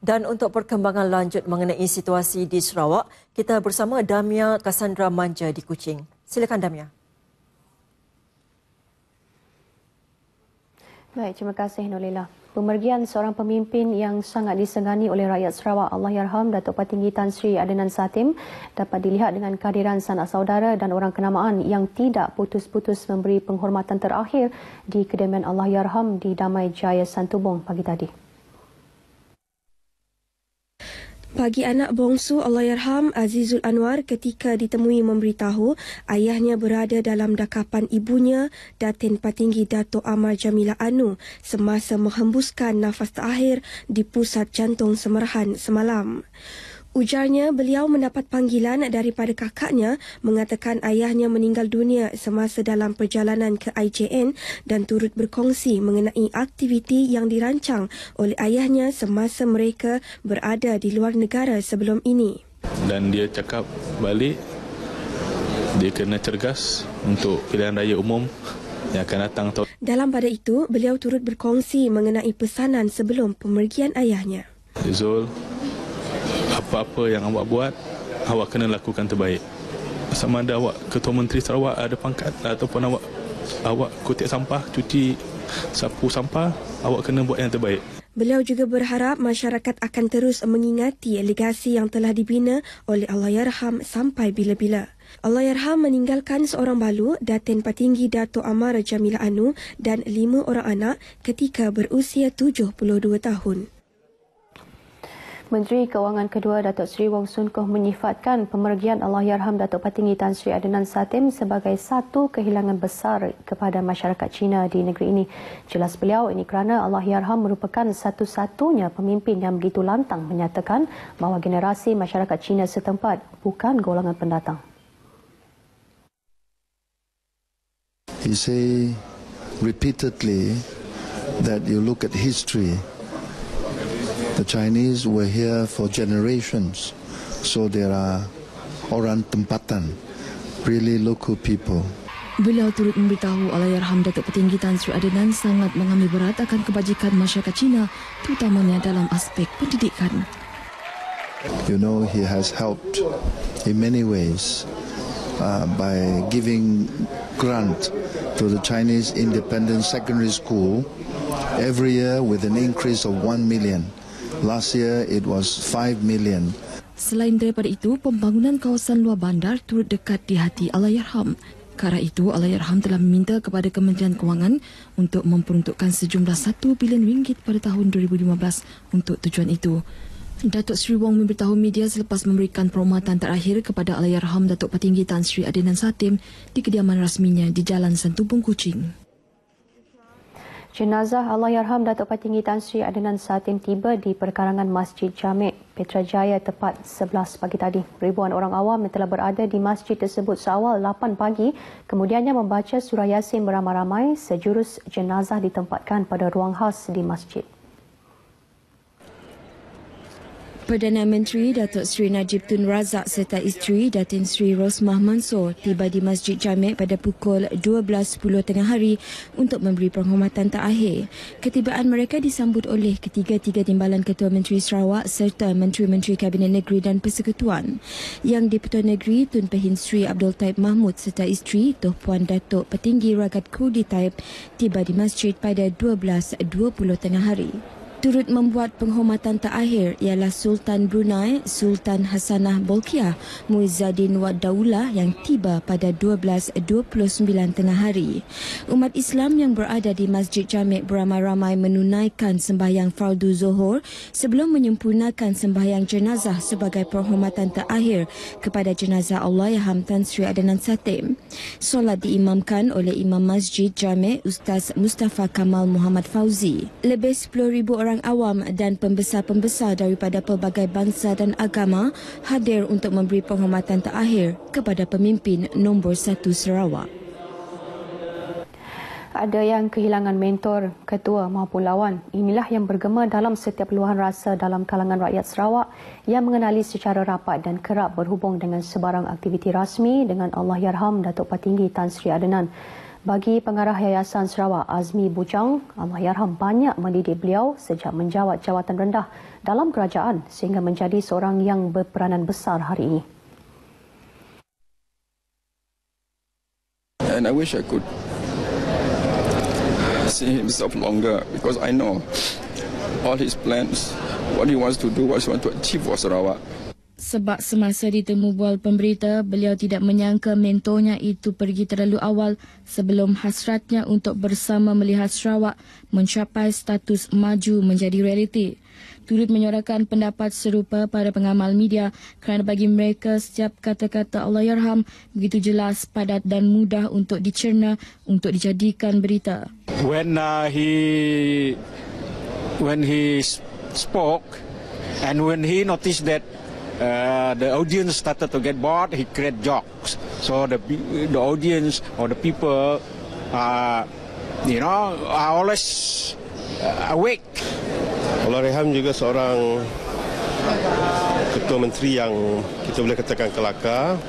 Dan untuk perkembangan lanjut mengenai situasi di Sarawak, kita bersama Damia Cassandra Manja di Kuching. Silakan Damia. Baik, terima kasih Nolila. Pemergian seorang pemimpin yang sangat disegani oleh rakyat Sarawak, Allahyarham Datuk Patinggi Tan Sri Adenan Satim dapat dilihat dengan kehadiran sanak saudara dan orang kenamaan yang tidak putus-putus memberi penghormatan terakhir di kediaman Allahyarham di Damai Jaya Santubong pagi tadi. pagi anak bongsu Allahyarham Azizul Anwar ketika ditemui memberitahu ayahnya berada dalam dakapan ibunya Datin Patinggi Dato' Amar Jamila Anu semasa menghembuskan nafas terakhir di pusat jantung Semerhan semalam. Ujarnya beliau mendapat panggilan daripada kakaknya mengatakan ayahnya meninggal dunia semasa dalam perjalanan ke IJN dan turut berkongsi mengenai aktiviti yang dirancang oleh ayahnya semasa mereka berada di luar negara sebelum ini. Dan dia cakap balik dia kena cergas untuk pilihan raya umum yang akan datang. Dalam pada itu, beliau turut berkongsi mengenai pesanan sebelum pemergian ayahnya. Zul, apa-apa yang awak buat, awak kena lakukan terbaik. Sama ada awak ketua menteri Sarawak ada pangkat ataupun awak awak kutip sampah, cuci sapu sampah, awak kena buat yang terbaik. Beliau juga berharap masyarakat akan terus mengingati legasi yang telah dibina oleh Allahyarham sampai bila-bila. Allahyarham meninggalkan seorang balu, Datin Patinggi Dato' Amar Jamila Anu dan lima orang anak ketika berusia 72 tahun. Menteri Kewangan Kedua Datuk Seri Wong Sun Koh menyifatkan pemergian Allahyarham Datuk Patingi Tan Sri Adenan Satim sebagai satu kehilangan besar kepada masyarakat China di negeri ini. Jelas beliau ini kerana Allahyarham merupakan satu-satunya pemimpin yang begitu lantang menyatakan bahawa generasi masyarakat China setempat bukan golongan pendatang. He say repeatedly that you look at history The Chinese were here for generations, so there are orang tempatan, really local people. Beliau turut memberitahu Allahyarham Datuk Petinggi Tan Sri Adenan sangat mengambil berat akan kebajikan masyarakat Cina, terutamanya dalam aspek pendidikan. You know, he has helped in many ways uh, by giving grant to the Chinese Independent Secondary School every year with an increase of 1 million. Last year it was 5 million. Selain daripada itu, pembangunan kawasan luar bandar turut dekat di hati Allahyarham. Kerana itu, Allahyarham telah meminta kepada Kementerian Kewangan untuk memperuntukkan sejumlah 1 bilion ringgit pada tahun 2015 untuk tujuan itu. Datuk Sri Wong memberitahu media selepas memberikan perkhidmatan terakhir kepada Allahyarham Datuk Patinggi Tan Sri Adenan Satim di kediaman rasminya di Jalan Sentubung Kucing. Jenazah Allahyarham Datuk Patinggi Tan Sri Adnan Satin tiba di perkarangan Masjid Jamek Petrajaya tepat 11 pagi tadi. Ribuan orang awam yang telah berada di masjid tersebut seawal 8 pagi kemudiannya membaca surah Yasin beramai-ramai sejurus jenazah ditempatkan pada ruang khas di masjid. Perdana Menteri Datuk Seri Najib Tun Razak serta isteri Datin Seri Rosmah Mansor tiba di Masjid Jamek pada pukul 12.10 tengah hari untuk memberi penghormatan terakhir. Ketibaan mereka disambut oleh ketiga-tiga timbalan Ketua Menteri Sarawak serta Menteri-Menteri Kabinet Negeri dan Persekutuan. Yang di-Pertuan Negeri, Tun Pahin Seri Abdul Taib Mahmud serta isteri Toh Puan Datuk Petinggi Ragat Kudi Taib tiba di Masjid pada 12.20 tengah hari turut membuat penghormatan terakhir ialah Sultan Brunei Sultan Hasanah Bolkiah Muizzaddin Wad Daulah yang tiba pada 12.29 tengah hari. Umat Islam yang berada di Masjid Jamek beramai-ramai menunaikan sembahyang Fardu Zuhur sebelum menyempurnakan sembahyang jenazah sebagai penghormatan terakhir kepada jenazah Allah Yaham Tan Sri Adnan Satim. Solat diimamkan oleh Imam Masjid Jamek Ustaz Mustafa Kamal Muhammad Fauzi. Lebih 10,000 orang orang awam dan pembesar-pembesar daripada pelbagai bangsa dan agama hadir untuk memberi penghormatan terakhir kepada pemimpin nombor satu Sarawak. Ada yang kehilangan mentor, ketua maupun lawan. Inilah yang bergema dalam setiap luahan rasa dalam kalangan rakyat Sarawak yang mengenali secara rapat dan kerap berhubung dengan sebarang aktiviti rasmi dengan Allahyarham Datuk Patinggi Tan Sri Adnan. Bagi pengarah Yayasan Sarawak Azmi Bujang, Allahyarham banyak mendidik beliau sejak menjawat jawatan rendah dalam kerajaan sehingga menjadi seorang yang berperanan besar hari ini. And I wish I could see himself longer because I know all his plans, what he wants to do, what he wants to achieve for Sarawak sebab semasa ditemu bual pemberita, beliau tidak menyangka mentornya itu pergi terlalu awal sebelum hasratnya untuk bersama melihat Sarawak mencapai status maju menjadi realiti. Turut menyorakan pendapat serupa para pengamal media kerana bagi mereka setiap kata-kata Allah Yarham begitu jelas, padat dan mudah untuk dicerna untuk dijadikan berita. When uh, he when he spoke and when he noticed that Uh, the audience started to get bored. He create jokes, so the the audience or the people, uh, you know, are always uh, awake. Allah Reham juga seorang ketua menteri yang kita boleh katakan kelakar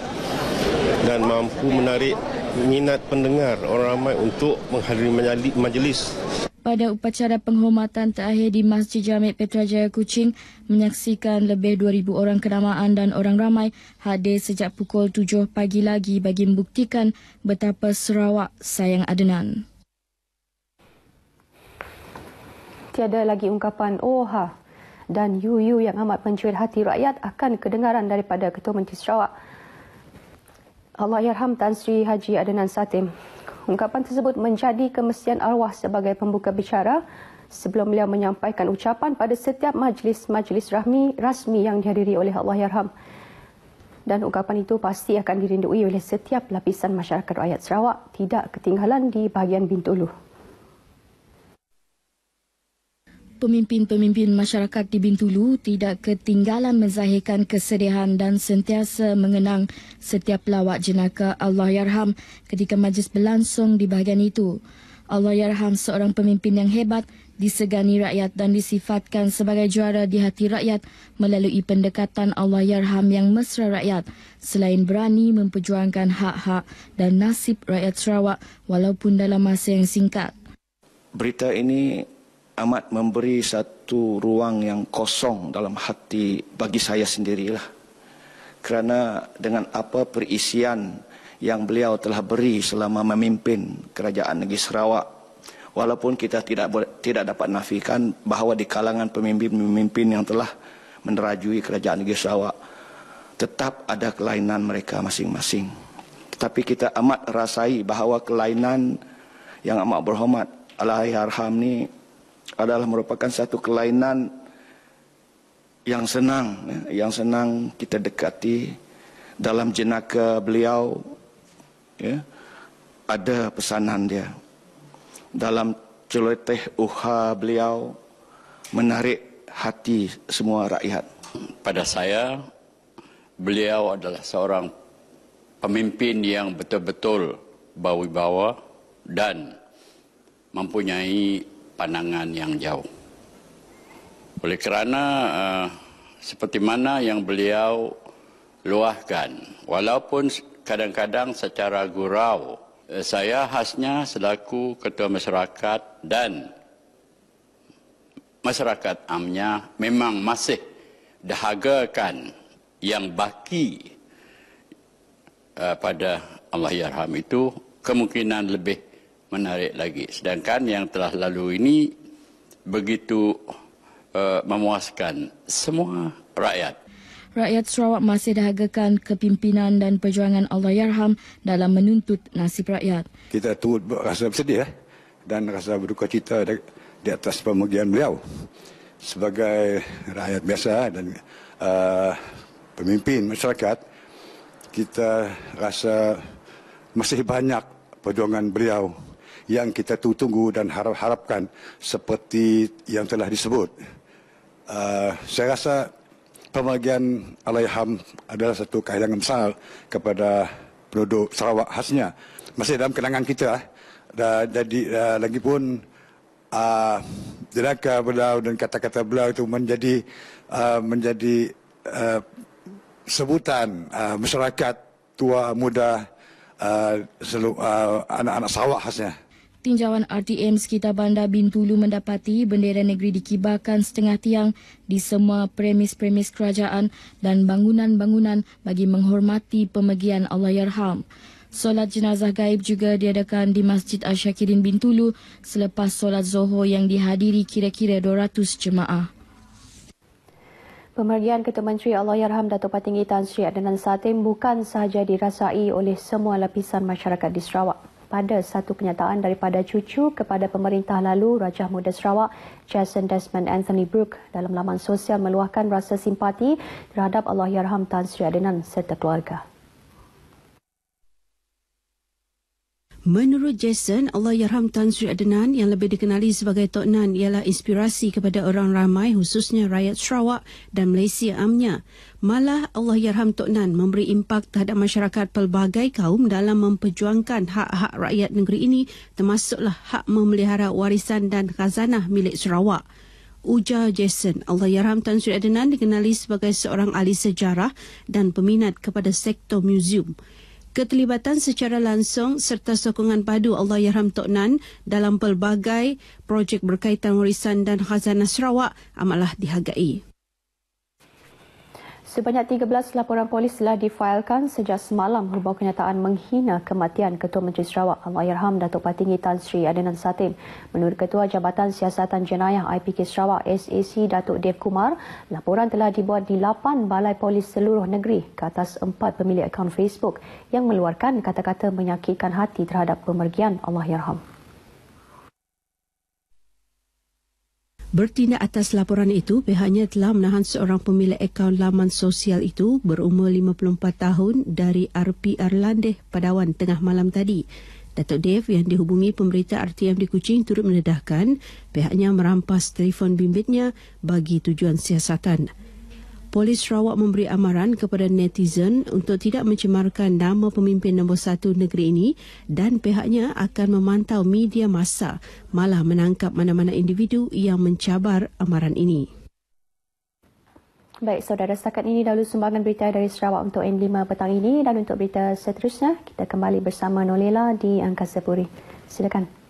dan mampu menarik minat pendengar orang ramai untuk menghadiri majlis pada upacara penghormatan terakhir di Masjid Jamek Petrajaya Kuching menyaksikan lebih 2,000 orang kenamaan dan orang ramai hadir sejak pukul 7 pagi lagi bagi membuktikan betapa Sarawak sayang Adenan. Tiada lagi ungkapan OHA oh, dan UU yang amat mencuit hati rakyat akan kedengaran daripada Ketua Menteri Sarawak. Allah Yarham Tan Sri Haji Adenan Satim. Ungkapan tersebut menjadi kemestian arwah sebagai pembuka bicara sebelum beliau menyampaikan ucapan pada setiap majlis-majlis rahmi rasmi yang dihadiri oleh Allahyarham. Dan ungkapan itu pasti akan dirindui oleh setiap lapisan masyarakat rakyat Sarawak tidak ketinggalan di bahagian Bintulu. pemimpin-pemimpin masyarakat di Bintulu tidak ketinggalan menzahirkan kesedihan dan sentiasa mengenang setiap lawak jenaka Allahyarham ketika majlis berlangsung di bahagian itu. Allahyarham seorang pemimpin yang hebat disegani rakyat dan disifatkan sebagai juara di hati rakyat melalui pendekatan Allahyarham yang mesra rakyat selain berani memperjuangkan hak-hak dan nasib rakyat Sarawak walaupun dalam masa yang singkat. Berita ini amat memberi satu ruang yang kosong dalam hati bagi saya sendirilah. Kerana dengan apa perisian yang beliau telah beri selama memimpin kerajaan negeri Sarawak, walaupun kita tidak tidak dapat nafikan bahawa di kalangan pemimpin-pemimpin yang telah menerajui kerajaan negeri Sarawak, tetap ada kelainan mereka masing-masing. Tetapi kita amat rasai bahawa kelainan yang amat berhormat Allahyarham ni adalah merupakan satu kelainan yang senang ya, yang senang kita dekati dalam jenaka beliau ya, ada pesanan dia dalam celoteh uha beliau menarik hati semua rakyat pada saya beliau adalah seorang pemimpin yang betul-betul bawibawa dan mempunyai pandangan yang jauh. Oleh kerana uh, seperti mana yang beliau luahkan, walaupun kadang-kadang secara gurau, uh, saya khasnya selaku ketua masyarakat dan masyarakat amnya memang masih dahagakan yang baki uh, pada Allah Yarham itu kemungkinan lebih menarik lagi. Sedangkan yang telah lalu ini begitu uh, memuaskan semua rakyat. Rakyat Sarawak masih dahagakan kepimpinan dan perjuangan Yarham dalam menuntut nasib rakyat. Kita turut rasa bersedih eh, dan rasa berduka cita di atas pemergian beliau sebagai rakyat biasa dan uh, pemimpin masyarakat kita rasa masih banyak perjuangan beliau yang kita tunggu dan harap-harapkan seperti yang telah disebut. Uh, saya rasa pembagian alaiham adalah satu kehilangan besar kepada penduduk Sarawak khasnya. Masih dalam kenangan kita dan, ah. dan, dan ah, lagi pun uh, jenaka beliau dan kata-kata beliau itu menjadi uh, menjadi uh, sebutan uh, masyarakat tua muda uh, seluruh anak-anak uh, Sarawak khasnya tinjauan RTM sekitar Bandar Bintulu mendapati bendera negeri dikibarkan setengah tiang di semua premis-premis kerajaan dan bangunan-bangunan bagi menghormati pemegian Allahyarham. Solat jenazah gaib juga diadakan di Masjid Ashakirin Bintulu selepas solat zuhur yang dihadiri kira-kira 200 jemaah. Pemergian Ketua Menteri Allahyarham Datuk Patinggi Tan Sri Adnan Satim bukan sahaja dirasai oleh semua lapisan masyarakat di Sarawak. Pada satu kenyataan daripada cucu kepada pemerintah lalu Raja Muda Sarawak Jason Desmond Anthony Brooke dalam laman sosial meluahkan rasa simpati terhadap Allahyarham Tan Sri Adnan serta keluarga. Menurut Jason, Allah Yarham Tan Sri Adnan yang lebih dikenali sebagai Tok Nan ialah inspirasi kepada orang ramai khususnya rakyat Sarawak dan Malaysia amnya. Malah Allah Yarham Tok Nan memberi impak terhadap masyarakat pelbagai kaum dalam memperjuangkan hak-hak rakyat negeri ini termasuklah hak memelihara warisan dan khazanah milik Sarawak. Ujar Jason, Allah Yarham Tan Sri Adnan dikenali sebagai seorang ahli sejarah dan peminat kepada sektor muzium keterlibatan secara langsung serta sokongan padu Allahyarham Tok Nan dalam pelbagai projek berkaitan warisan dan khazanah Sarawak amatlah dihargai. Sebanyak 13 laporan polis telah difailkan sejak semalam berbau kenyataan menghina kematian Ketua Menteri Sarawak Allahyarham Datuk Patinggi Tan Sri Adenan Satin. Menurut Ketua Jabatan Siasatan Jenayah IPK Sarawak SAC Datuk Dev Kumar, laporan telah dibuat di 8 balai polis seluruh negeri ke atas 4 pemilik akaun Facebook yang meluarkan kata-kata menyakitkan hati terhadap pemergian Allahyarham. Bertindak atas laporan itu, pihaknya telah menahan seorang pemilik akaun laman sosial itu berumur 54 tahun dari RP Arlandeh Padawan tengah malam tadi. Datuk Dave yang dihubungi pemberita RTM di Kuching turut mendedahkan pihaknya merampas telefon bimbitnya bagi tujuan siasatan. Polis Sarawak memberi amaran kepada netizen untuk tidak mencemarkan nama pemimpin nombor satu negeri ini dan pihaknya akan memantau media masa malah menangkap mana-mana individu yang mencabar amaran ini. Baik, saudara setakat ini dahulu sumbangan berita dari Sarawak untuk N5 petang ini dan untuk berita seterusnya kita kembali bersama Nolela di Angkasa Puri. Silakan.